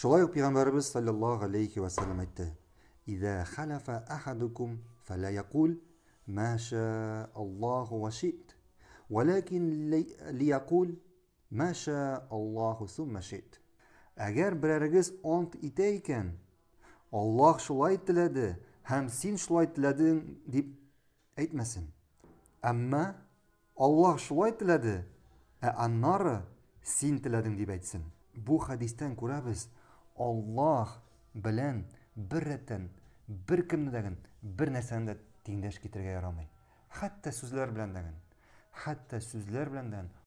Шулай ук Пайгамбарыбыз саллаллаһу алейхи ва саллям әйтте: "Иза халафа ахадукум фала якул ма ша Аллаһу ва шит, валакин ли якул ма ша Аллаһу сумма шит". Әгәр берәрегез онт итә икән, Аллаһ шулай тиләде һәм син шулай тиләдең дип әйтмәсен. Әмма Аллаһ шулай тиләде, ә аннары син тиләдең дип әйтсен. Бу хадистан күрәбез, Аллах білән бір бір дәген бір нәрсәне дә тиңдәш китерергә ярамый. Хәтта сөздер белән дәген, хәтта сүзләр белән